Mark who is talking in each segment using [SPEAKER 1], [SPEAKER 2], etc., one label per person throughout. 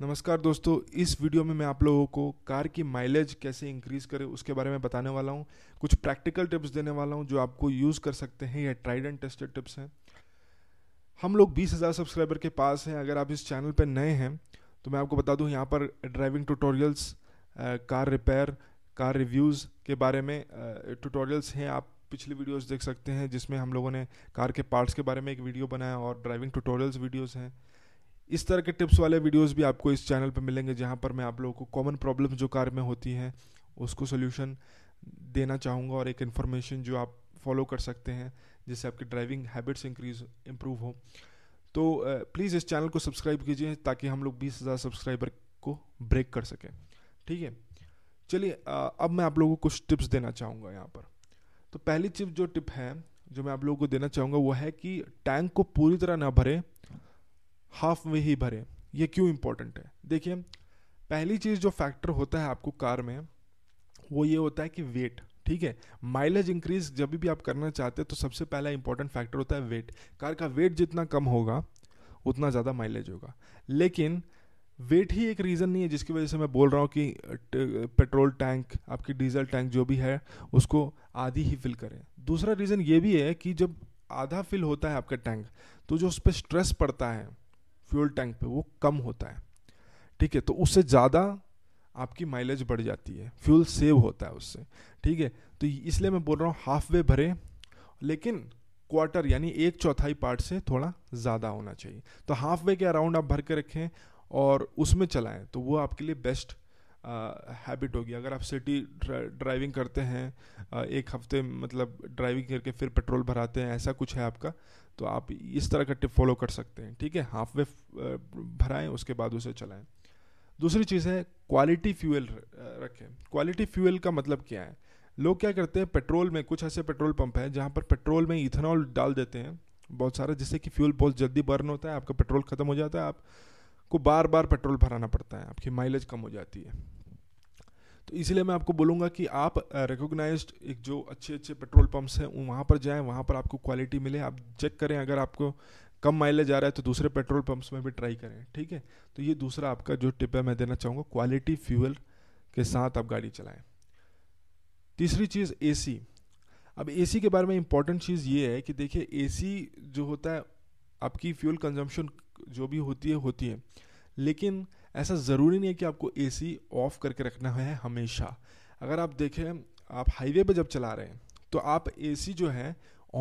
[SPEAKER 1] नमस्कार दोस्तों इस वीडियो में मैं आप लोगों को कार की माइलेज कैसे इंक्रीज़ करें उसके बारे में बताने वाला हूँ कुछ प्रैक्टिकल टिप्स देने वाला हूँ जो आपको यूज़ कर सकते हैं या ट्राइड एंड टेस्टेड टिप्स हैं हम लोग बीस हज़ार सब्सक्राइबर के पास हैं अगर आप इस चैनल पर नए हैं तो मैं आपको बता दूँ यहाँ पर driving tutorials car repair car reviews के बारे में टूटोरियल्स हैं आप पिछली वीडियोस देख सकते हैं जिसमें हम लोगों ने कार के पार्ट्स के बारे में एक वीडियो बनाया और ड्राइविंग ट्यूटोरियल्स वीडियोस हैं इस तरह के टिप्स वाले वीडियोस भी आपको इस चैनल पर मिलेंगे जहाँ पर मैं आप लोगों को कॉमन प्रॉब्लम जो कार में होती हैं उसको सोल्यूशन देना चाहूँगा और एक इन्फॉर्मेशन जो आप फॉलो कर सकते हैं जिससे आपकी ड्राइविंग हैबिट्स इंक्रीज इम्प्रूव हो तो प्लीज़ इस चैनल को सब्सक्राइब कीजिए ताकि हम लोग बीस हज़ार सब्सक्राइबर को ब्रेक कर सकें ठीक है चलिए अब मैं आप लोगों को कुछ टिप्स देना चाहूँगा यहाँ पर तो पहली टिप जो टिप है जो मैं आप लोगों को देना चाहूँगा वो है कि टैंक को पूरी तरह ना भरें हाफ वे ही भरें ये क्यों इम्पोर्टेंट है देखिए पहली चीज़ जो फैक्टर होता है आपको कार में वो ये होता है कि वेट ठीक है माइलेज इंक्रीज जब भी आप करना चाहते हैं तो सबसे पहला इंपॉर्टेंट फैक्टर होता है वेट कार का वेट जितना कम होगा उतना ज़्यादा माइलेज होगा लेकिन वेट ही एक रीज़न नहीं है जिसकी वजह से मैं बोल रहा हूँ कि पेट्रोल टैंक आपकी डीजल टैंक जो भी है उसको आधी ही फिल करें दूसरा रीज़न ये भी है कि जब आधा फिल होता है आपका टैंक तो जो उस पर स्ट्रेस पड़ता है फ्यूल टैंक पे वो कम होता है ठीक है तो उससे ज़्यादा आपकी माइलेज बढ़ जाती है फ्यूल सेव होता है उससे ठीक है तो इसलिए मैं बोल रहा हूँ हाफ वे भरे लेकिन क्वार्टर यानी एक चौथाई पार्ट से थोड़ा ज़्यादा होना चाहिए तो हाफ वे के अराउंड आप भर के रखें और उसमें चलाएं तो वो आपके लिए बेस्ट हैबिट होगी अगर आप सिटी ड्राइविंग करते हैं आ, एक हफ्ते मतलब ड्राइविंग करके फिर पेट्रोल भराते हैं ऐसा कुछ है आपका तो आप इस तरह का टिप फॉलो कर सकते हैं ठीक है हाफ वे भराएं उसके बाद उसे चलाएं दूसरी चीज़ है क्वालिटी फ्यूल रखें क्वालिटी फ्यूल का मतलब क्या है लोग क्या करते हैं पेट्रोल में कुछ ऐसे पेट्रोल पंप हैं जहाँ पर पेट्रोल में इथेनॉल डाल देते हैं बहुत सारा जिससे कि फ्यूल बहुत जल्दी बर्न होता है आपका पेट्रोल ख़त्म हो जाता है आपको बार बार पेट्रोल भराना पड़ता है आपकी माइलेज कम हो जाती है तो इसीलिए मैं आपको बोलूँगा कि आप रिकोगनाइज एक जो अच्छे अच्छे पेट्रोल पम्प्स हैं वहाँ पर जाएँ वहाँ पर आपको क्वालिटी मिले आप चेक करें अगर आपको कम माइलेज आ रहा है तो दूसरे पेट्रोल पम्प्स में भी ट्राई करें ठीक है तो ये दूसरा आपका जो टिप है मैं देना चाहूँगा क्वालिटी फ्यूल के साथ आप गाड़ी चलाएं तीसरी चीज़ एसी अब एसी के बारे में इम्पॉर्टेंट चीज़ ये है कि देखिए एसी जो होता है आपकी फ्यूल कंजम्पशन जो भी होती है होती है लेकिन ऐसा ज़रूरी नहीं है कि आपको ए ऑफ करके रखना है हमेशा अगर आप देखें आप हाईवे पर जब चला रहे हैं तो आप ए जो है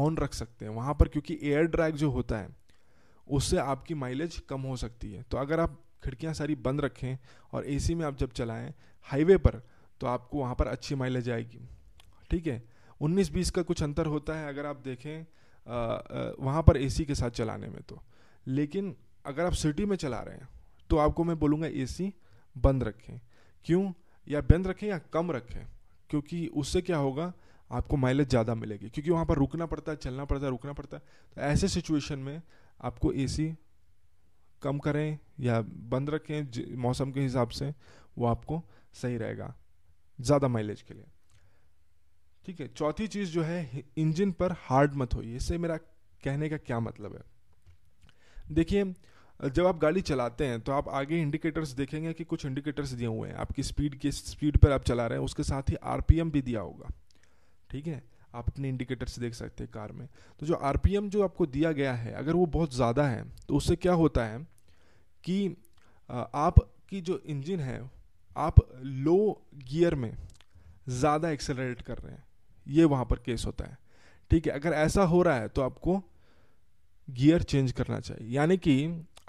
[SPEAKER 1] ऑन रख सकते हैं वहाँ पर क्योंकि एयर ड्रैग जो होता है उससे आपकी माइलेज कम हो सकती है तो अगर आप खिड़कियाँ सारी बंद रखें और एसी में आप जब चलाएं हाईवे पर तो आपको वहाँ पर अच्छी माइलेज आएगी ठीक है 19-20 का कुछ अंतर होता है अगर आप देखें वहाँ पर एसी के साथ चलाने में तो लेकिन अगर आप सिटी में चला रहे हैं तो आपको मैं बोलूँगा ए बंद रखें क्यों या बंद रखें या कम रखें क्योंकि उससे क्या होगा आपको माइलेज ज़्यादा मिलेगी क्योंकि वहाँ पर रुकना पड़ता है चलना पड़ता है रुकना पड़ता है तो ऐसे सिचुएशन में आपको ए कम करें या बंद रखें मौसम के हिसाब से वो आपको सही रहेगा ज़्यादा माइलेज के लिए ठीक है चौथी चीज़ जो है इंजन पर हार्ड मत होइए इससे मेरा कहने का क्या मतलब है देखिए जब आप गाड़ी चलाते हैं तो आप आगे इंडिकेटर्स देखेंगे कि कुछ इंडिकेटर्स दिए हुए हैं आपकी स्पीड किस स्पीड पर आप चला रहे हैं उसके साथ ही आर भी दिया होगा ठीक है आप अपने इंडिकेटर्स देख सकते हैं कार में तो जो आर जो आपको दिया गया है अगर वो बहुत ज़्यादा है तो उससे क्या होता है कि आपकी जो इंजन है आप लो गियर में ज़्यादा एक्सेलरेट कर रहे हैं ये वहाँ पर केस होता है ठीक है अगर ऐसा हो रहा है तो आपको गियर चेंज करना चाहिए यानी कि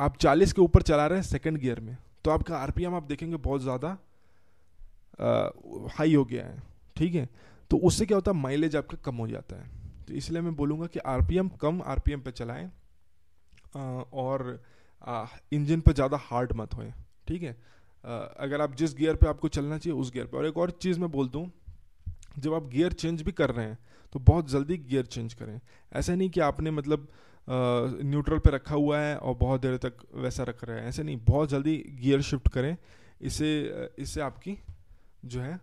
[SPEAKER 1] आप 40 के ऊपर चला रहे हैं सेकेंड गियर में तो आपका आर आप देखेंगे बहुत ज़्यादा हाई हो गया है ठीक है तो उससे क्या होता है माइलेज आपका कम हो जाता है तो इसलिए मैं बोलूँगा कि आर कम आर पी चलाएं और इंजन पर ज़्यादा हार्ड मत होए ठीक है अगर आप जिस गियर पे आपको चलना चाहिए उस गियर पे और एक और चीज़ मैं बोल दूँ जब आप गियर चेंज भी कर रहे हैं तो बहुत जल्दी गियर चेंज करें ऐसा नहीं कि आपने मतलब न्यूट्रल पे रखा हुआ है और बहुत देर तक वैसा रख रहे हैं ऐसे नहीं बहुत जल्दी गियर शिफ्ट करें इससे इससे आपकी जो है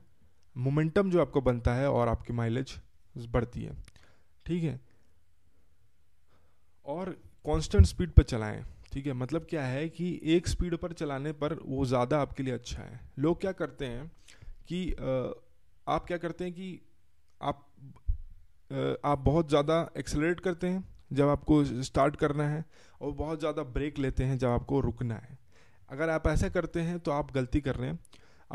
[SPEAKER 1] मोमेंटम जो आपको बनता है और आपकी माइलेज बढ़ती है ठीक है और कांस्टेंट स्पीड पर चलाएं ठीक है मतलब क्या है कि एक स्पीड पर चलाने पर वो ज़्यादा आपके लिए अच्छा है लोग क्या करते हैं कि आप क्या करते हैं कि आप आप बहुत ज़्यादा एक्सेलरेट करते हैं जब आपको स्टार्ट करना है और बहुत ज़्यादा ब्रेक लेते हैं जब आपको रुकना है अगर आप ऐसा करते हैं तो आप गलती कर रहे हैं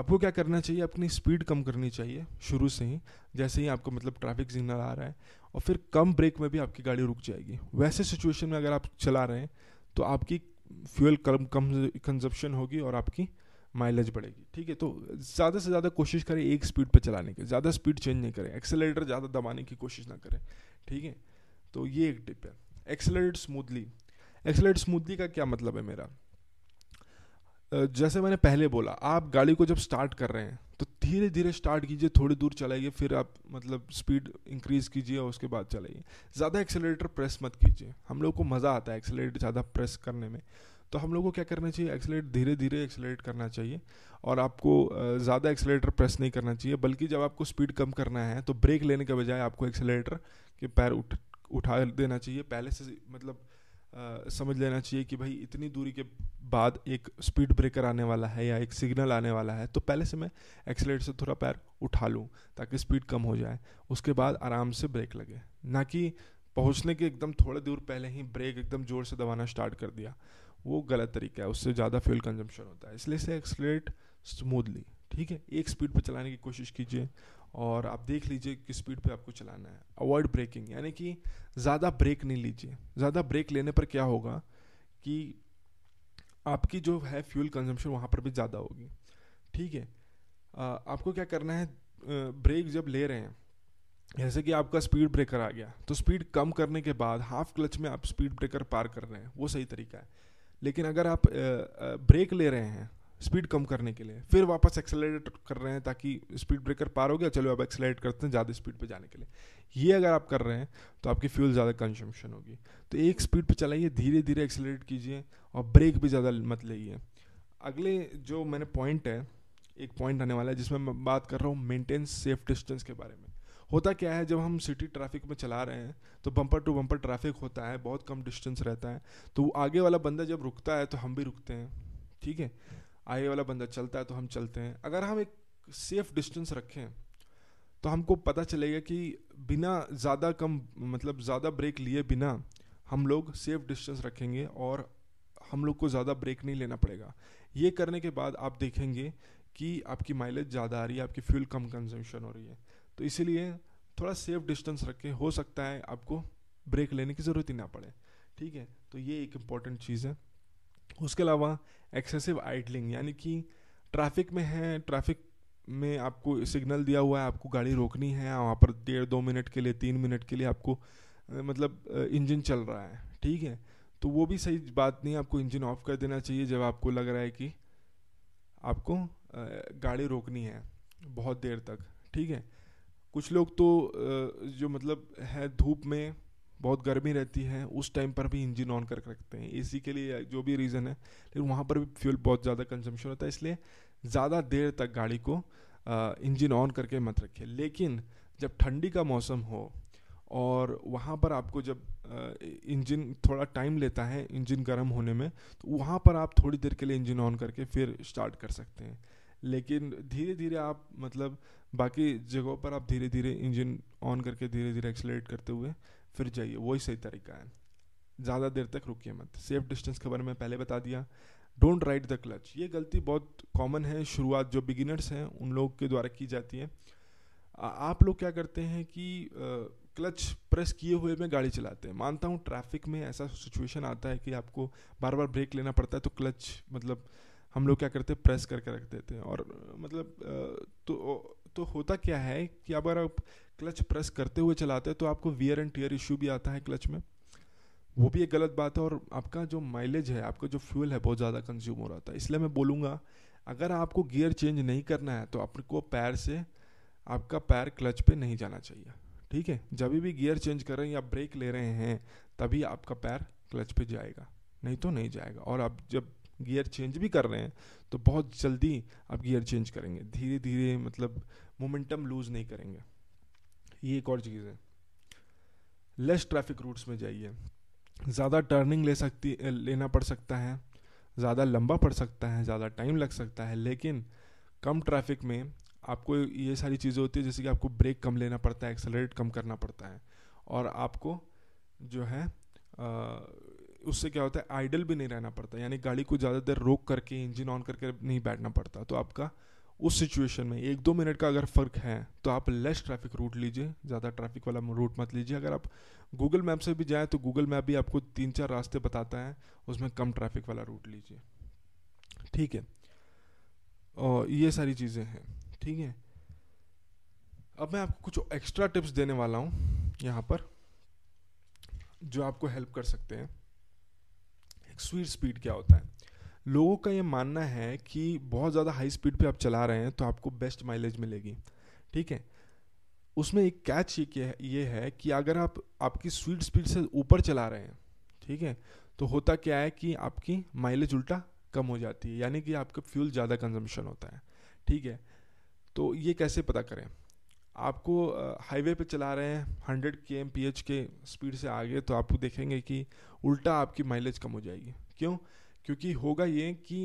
[SPEAKER 1] आपको क्या करना चाहिए अपनी स्पीड कम करनी चाहिए शुरू से ही जैसे ही आपको मतलब ट्रैफिक सिग्नल आ रहा है और फिर कम ब्रेक में भी आपकी गाड़ी रुक जाएगी वैसे सिचुएशन में अगर आप चला रहे हैं तो आपकी फ्यूल कम कम कंजप्शन होगी और आपकी माइलेज बढ़ेगी ठीक है तो ज़्यादा से ज़्यादा कोशिश करें एक स्पीड पर चलाने की ज़्यादा स्पीड चेंज नहीं करें एक्सेलेटर ज़्यादा दबाने की कोशिश ना करें ठीक है तो ये एक टिप है एक्सलेट स्मूथली एक्सलेट स्मूथली का क्या मतलब है मेरा जैसे मैंने पहले बोला आप गाड़ी को जब स्टार्ट कर रहे हैं तो धीरे धीरे स्टार्ट कीजिए थोड़ी दूर चलाइए फिर आप मतलब स्पीड इंक्रीज़ कीजिए और उसके बाद चलाइए ज़्यादा एक्सेलेटर प्रेस मत कीजिए हम लोग को मज़ा आता है एक्सेलेटर ज़्यादा प्रेस करने में तो हम लोग को क्या करना चाहिए एक्सेलेट धीरे धीरे एक्सेलेट करना चाहिए और आपको ज़्यादा एक्सेलेटर प्रेस नहीं करना चाहिए बल्कि जब आपको स्पीड कम करना है तो ब्रेक लेने के बजाय आपको एक्सेलेटर के पैर उठ उठा देना चाहिए पहले से मतलब आ, समझ लेना चाहिए कि भाई इतनी दूरी के बाद एक स्पीड ब्रेकर आने वाला है या एक सिग्नल आने वाला है तो पहले से मैं एक्सलेटर से थोड़ा पैर उठा लूँ ताकि स्पीड कम हो जाए उसके बाद आराम से ब्रेक लगे ना कि पहुँचने के एकदम थोड़े दूर पहले ही ब्रेक एकदम ज़ोर से दबाना स्टार्ट कर दिया वो गलत तरीका है उससे ज़्यादा फ्यूल कंजम्पशन होता है इसलिए से एक्सलेट स्मूथली ठीक है एक स्पीड पर चलाने की कोशिश कीजिए और आप देख लीजिए किस स्पीड पे आपको चलाना है अवॉइड ब्रेकिंग यानी कि ज़्यादा ब्रेक नहीं लीजिए ज़्यादा ब्रेक लेने पर क्या होगा कि आपकी जो है फ्यूल कंजम्पशन वहाँ पर भी ज़्यादा होगी ठीक है आपको क्या करना है ब्रेक जब ले रहे हैं जैसे कि आपका स्पीड ब्रेकर आ गया तो स्पीड कम करने के बाद हाफ क्लच में आप स्पीड ब्रेकर पार कर रहे हैं वो सही तरीका है लेकिन अगर आप ब्रेक ले रहे हैं स्पीड कम करने के लिए फिर वापस एक्सेलरेट कर रहे हैं ताकि स्पीड ब्रेकर पार हो गया चलो अब एक्सेलरेट करते हैं ज़्यादा स्पीड पे जाने के लिए ये अगर आप कर रहे हैं तो आपकी फ्यूल ज़्यादा कंजम्पशन होगी तो एक स्पीड पे चलाइए धीरे धीरे एक्सेलरेट कीजिए और ब्रेक भी ज़्यादा मत लीजिए अगले जो मैंने पॉइंट है एक पॉइंट आने वाला है जिसमें मैं बात कर रहा हूँ मेनटेन सेफ डिस्टेंस के बारे में होता क्या है जब हम सिटी ट्रैफिक में चला रहे हैं तो बम्पर टू बम्पर ट्रैफिक होता है बहुत कम डिस्टेंस रहता है तो आगे वाला बंदा जब रुकता है तो हम भी रुकते हैं ठीक है आगे वाला बंदा चलता है तो हम चलते हैं अगर हम एक सेफ डिस्टेंस रखें तो हमको पता चलेगा कि बिना ज़्यादा कम मतलब ज़्यादा ब्रेक लिए बिना हम लोग सेफ डिस्टेंस रखेंगे और हम लोग को ज़्यादा ब्रेक नहीं लेना पड़ेगा ये करने के बाद आप देखेंगे कि आपकी माइलेज ज़्यादा आ रही है आपकी फ्यूल कम कंजम्पशन हो रही है तो इसीलिए थोड़ा सेफ डिस्टेंस रखें हो सकता है आपको ब्रेक लेने की ज़रूरत ही ना पड़े ठीक है तो ये एक इम्पॉर्टेंट चीज़ है उसके अलावा एक्सेसिव आइडलिंग यानी कि ट्रैफिक में है ट्रैफिक में आपको सिग्नल दिया हुआ है आपको गाड़ी रोकनी है वहाँ पर डेढ़ दो मिनट के लिए तीन मिनट के लिए आपको मतलब इंजन चल रहा है ठीक है तो वो भी सही बात नहीं आपको इंजन ऑफ कर देना चाहिए जब आपको लग रहा है कि आपको गाड़ी रोकनी है बहुत देर तक ठीक है कुछ लोग तो जो मतलब है धूप में बहुत गर्मी रहती है उस टाइम पर भी इंजन ऑन करके रखते हैं एसी के लिए जो भी रीज़न है लेकिन वहाँ पर भी फ्यूल बहुत ज़्यादा कंजम्पशन होता है इसलिए ज़्यादा देर तक गाड़ी को इंजन ऑन करके मत रखिए लेकिन जब ठंडी का मौसम हो और वहाँ पर आपको जब इंजन थोड़ा टाइम लेता है इंजन गर्म होने में तो वहाँ पर आप थोड़ी देर के लिए इंजन ऑन करके फिर स्टार्ट कर सकते हैं लेकिन धीरे धीरे आप मतलब बाकी जगहों पर आप धीरे धीरे इंजन ऑन करके धीरे धीरे एक्सलेट करते हुए फिर जाइए वही सही तरीका है ज़्यादा देर तक रुकिए मत सेफ डिस्टेंस के बारे में पहले बता दिया डोंट राइड द क्लच ये गलती बहुत कॉमन है शुरुआत जो बिगिनर्स हैं उन लोग के द्वारा की जाती है आप लोग क्या करते हैं कि क्लच प्रेस किए हुए में गाड़ी चलाते हैं मानता हूँ ट्रैफिक में ऐसा सिचुएशन आता है कि आपको बार बार ब्रेक लेना पड़ता है तो क्लच मतलब हम लोग क्या करते हैं प्रेस करके रख देते हैं और मतलब तो तो होता क्या है कि अगर आप क्लच प्रेस करते हुए चलाते हैं तो आपको वियर एंड टीयर इशू भी आता है क्लच में वो भी एक गलत बात है और आपका जो माइलेज है आपका जो फ्यूल है बहुत ज़्यादा कंज्यूम हो रहा था इसलिए मैं बोलूँगा अगर आपको गियर चेंज नहीं करना है तो आपको पैर से आपका पैर क्लच पे नहीं जाना चाहिए ठीक है जब भी गियर चेंज कर रहे हैं या ब्रेक ले रहे हैं तभी आपका पैर क्लच पे जाएगा नहीं तो नहीं जाएगा और आप जब गियर चेंज भी कर रहे हैं तो बहुत जल्दी आप गियर चेंज करेंगे धीरे धीरे मतलब मोमेंटम लूज़ नहीं करेंगे ये एक और चीज़ है लेस ट्रैफिक रूट्स में जाइए ज़्यादा टर्निंग ले सकती लेना पड़ सकता है ज़्यादा लंबा पड़ सकता है ज़्यादा टाइम लग सकता है लेकिन कम ट्रैफिक में आपको ये सारी चीज़ें होती है जैसे कि आपको ब्रेक कम लेना पड़ता है एक्सेलरेट कम करना पड़ता है और आपको जो है आ, उससे क्या होता है आइडल भी नहीं रहना पड़ता यानी गाड़ी को ज़्यादा देर रोक करके इंजन ऑन करके नहीं बैठना पड़ता तो आपका उस सिचुएशन में एक दो मिनट का अगर फ़र्क है तो आप लेस ट्रैफिक रूट लीजिए ज़्यादा ट्रैफिक वाला रूट मत लीजिए अगर आप गूगल मैप से भी जाएँ तो गूगल मैप भी आपको तीन चार रास्ते बताता है उसमें कम ट्रैफिक वाला रूट लीजिए ठीक है और ये सारी चीज़ें हैं ठीक है अब मैं आपको कुछ एक्स्ट्रा टिप्स देने वाला हूँ यहाँ पर जो आपको हेल्प कर सकते हैं एक स्वीट स्पीड क्या होता है लोगों का ये मानना है कि बहुत ज़्यादा हाई स्पीड पे आप चला रहे हैं तो आपको बेस्ट माइलेज मिलेगी ठीक है उसमें एक कैच ये ये है कि अगर आप आपकी स्वीट स्पीड से ऊपर चला रहे हैं ठीक है तो होता क्या है कि आपकी माइलेज उल्टा कम हो जाती है यानी कि आपका फ्यूल ज़्यादा कंजम्पशन होता है ठीक है तो ये कैसे पता करें आपको हाईवे पे चला रहे हैं hundred K M P H के स्पीड से आगे तो आप देखेंगे कि उल्टा आपकी माइलेज कम हो जाएगी क्यों क्योंकि होगा ये कि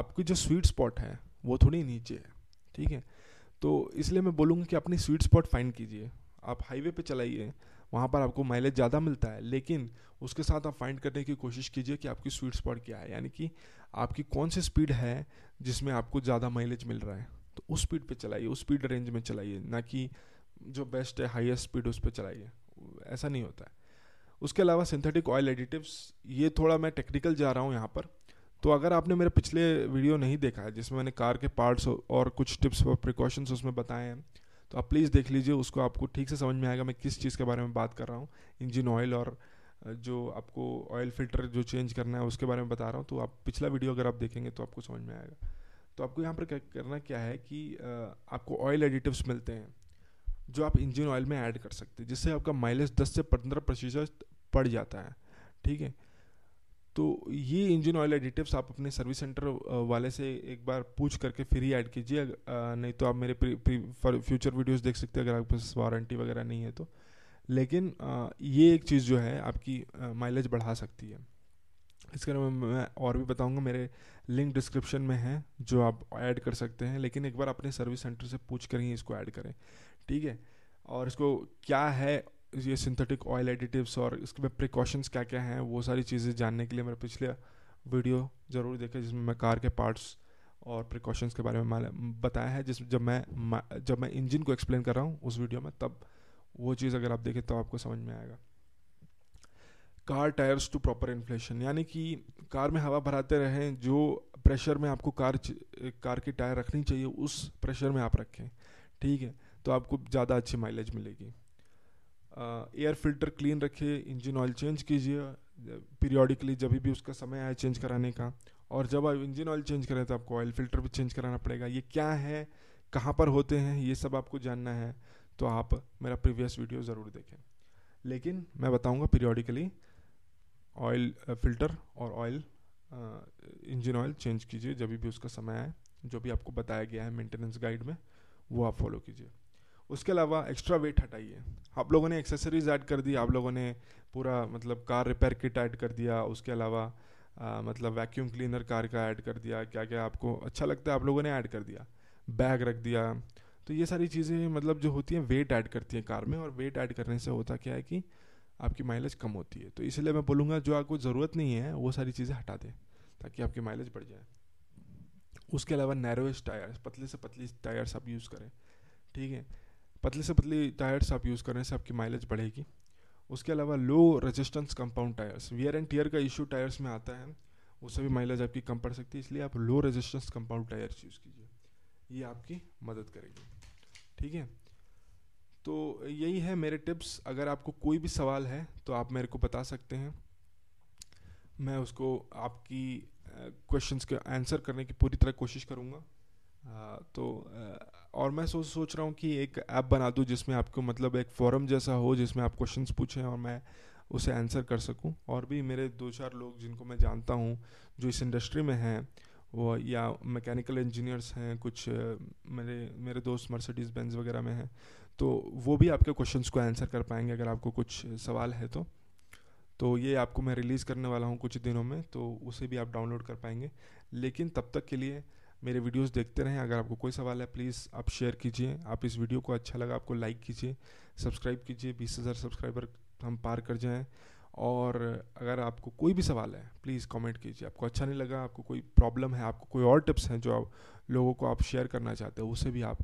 [SPEAKER 1] आपकी जो स्वीट स्पॉट है वो थोड़ी नीचे है ठीक है तो इसलिए मैं बोलूँगा कि अपनी स्वीट स्पॉट फाइंड कीजिए आप हाईवे पे चलाइए वहाँ पर आपको माइलेज ज़्यादा मिलता है लेकिन उसके साथ आप फाइंड करने की कोशिश कीजिए कि आपकी स्वीट स्पॉट क्या है यानी कि आपकी कौन सी स्पीड है जिसमें आपको ज़्यादा माइलेज मिल रहा है तो उस स्पीड पे चलाइए उस स्पीड रेंज में चलाइए ना कि जो बेस्ट है हाईएस्ट स्पीड उस पर चलाइए ऐसा नहीं होता है उसके अलावा सिंथेटिक ऑयल एडिटिव्स ये थोड़ा मैं टेक्निकल जा रहा हूँ यहाँ पर तो अगर आपने मेरा पिछले वीडियो नहीं देखा है जिसमें मैंने कार के पार्ट्स और कुछ टिप्स और प्रिकॉशंस उसमें बताए हैं तो आप प्लीज़ देख लीजिए उसको आपको ठीक से समझ में आएगा मैं किस चीज़ के बारे में बात कर रहा हूँ इंजन ऑयल और जो आपको ऑयल फिल्टर जो चेंज करना है उसके बारे में बता रहा हूँ तो आप पिछला वीडियो अगर आप देखेंगे तो आपको समझ में आएगा तो आपको यहाँ पर करना क्या है कि आपको ऑयल एडिटिव्स मिलते हैं जो आप इंजन ऑयल में ऐड कर सकते हैं जिससे आपका माइलेज 10 से 15 प्रतिशत बढ़ जाता है ठीक है तो ये इंजन ऑयल एडिटिव्स आप अपने सर्विस सेंटर वाले से एक बार पूछ करके फिर ही ऐड कीजिए नहीं तो आप मेरे फ्यूचर वीडियोस देख सकते हैं अगर आपके पास वारंटी वगैरह नहीं है तो लेकिन ये एक चीज़ जो है आपकी माइलेज बढ़ा सकती है इसके बारे में मैं और भी बताऊंगा मेरे लिंक डिस्क्रिप्शन में है जो आप ऐड कर सकते हैं लेकिन एक बार अपने सर्विस सेंटर से पूछ कर ही इसको ऐड करें ठीक है और इसको क्या है ये सिंथेटिक ऑयल एडिटिव्स और इसके में प्रिकॉशंस क्या क्या हैं वो सारी चीज़ें जानने के लिए मेरा पिछले वीडियो ज़रूर देखें जिसमें मैं कार के पार्ट्स और प्रिकॉशंस के बारे में बताया है जिस जब मैं जब मैं इंजन को एक्सप्लेन कर रहा हूँ उस वीडियो में तब वो चीज़ अगर आप देखें तो आपको समझ में आएगा car tyres to proper inflation यानी कि कार में हवा भराते रहें जो प्रेशर में आपको कार कार के टायर रखनी चाहिए उस प्रेशर में आप रखें ठीक है तो आपको ज़्यादा अच्छी माइलेज मिलेगी एयर फिल्टर क्लीन रखिए इंजन ऑयल चेंज कीजिए पीरियोडिकली जब भी उसका समय आए चेंज कराने का और जब आप इंजन ऑयल चेंज करें तो आपको ऑयल फिल्टर भी चेंज कराना पड़ेगा ये क्या है कहाँ पर होते हैं ये सब आपको जानना है तो आप मेरा प्रीवियस वीडियो ज़रूर देखें लेकिन मैं बताऊँगा पीरियोडिकली ऑयल फिल्टर और ऑयल इंजन ऑयल चेंज कीजिए जब भी उसका समय आए जो भी आपको बताया गया है मेंटेनेंस गाइड में वो आप फॉलो कीजिए उसके अलावा एक्स्ट्रा वेट हटाइए आप लोगों ने एक्सेसरीज ऐड कर दी आप लोगों ने पूरा मतलब कार रिपेयर किट ऐड कर दिया उसके अलावा आ, मतलब वैक्यूम क्लीनर कार का ऐड कर दिया क्या क्या आपको अच्छा लगता है आप लोगों ने ऐड कर दिया बैग रख दिया तो ये सारी चीज़ें मतलब जो होती हैं वेट ऐड करती हैं कार में और वेट ऐड करने से होता क्या है कि आपकी माइलेज कम होती है तो इसलिए मैं बोलूँगा जो आपको ज़रूरत नहीं है वो सारी चीज़ें हटा दें ताकि आपकी माइलेज बढ़ जाए उसके अलावा नैरोस्ट टायर्स पतले से पतली टायर्स आप यूज़ करें ठीक है पतले से पतले टायर्स आप यूज़ करने से आपकी माइलेज बढ़ेगी उसके अलावा low resistance compound tyres wear and tear का इशू टायर्स में आता है उससे भी माइलेज आपकी कम पड़ सकती है इसलिए आप low resistance compound tyres use कीजिए ये आपकी मदद करेगी ठीक है तो यही है मेरे टिप्स अगर आपको कोई भी सवाल है तो आप मेरे को बता सकते हैं मैं उसको आपकी क्वेश्चंस के आंसर करने की पूरी तरह कोशिश करूँगा हाँ, तो और मैं सोच सोच रहा हूँ कि एक ऐप बना दूँ जिसमें आपको मतलब एक फॉरम जैसा हो जिसमें आप क्वेश्चंस पूछें और मैं उसे आंसर कर सकूँ और भी मेरे दो चार लोग जिनको मैं जानता हूँ जो इस इंडस्ट्री में हैं वो या मैकेनिकल इंजीनियर्स हैं कुछ मेरे मेरे दोस्त मर्सिडीज़ बेंज वगैरह में हैं तो वो भी आपके क्वेश्चंस को आंसर कर पाएंगे अगर आपको कुछ सवाल है तो तो ये आपको मैं रिलीज़ करने वाला हूँ कुछ दिनों में तो उसे भी आप डाउनलोड कर पाएंगे लेकिन तब तक के लिए मेरे वीडियोस देखते रहें अगर आपको कोई सवाल है प्लीज़ आप शेयर कीजिए आप इस वीडियो को अच्छा लगा आपको लाइक कीजिए सब्सक्राइब कीजिए बीस हज़ार सब्सक्राइबर हम पार कर जाएं और अगर आपको कोई भी सवाल है प्लीज़ कमेंट कीजिए आपको अच्छा नहीं लगा आपको कोई प्रॉब्लम है आपको कोई और टिप्स हैं जो आप लोगों को आप शेयर करना चाहते हो उसे भी आप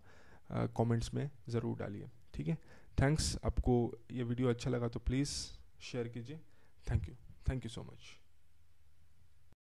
[SPEAKER 1] कमेंट्स में ज़रूर डालिए ठीक है थैंक्स आपको ये वीडियो अच्छा लगा तो प्लीज़ शेयर कीजिए thank you thank you so much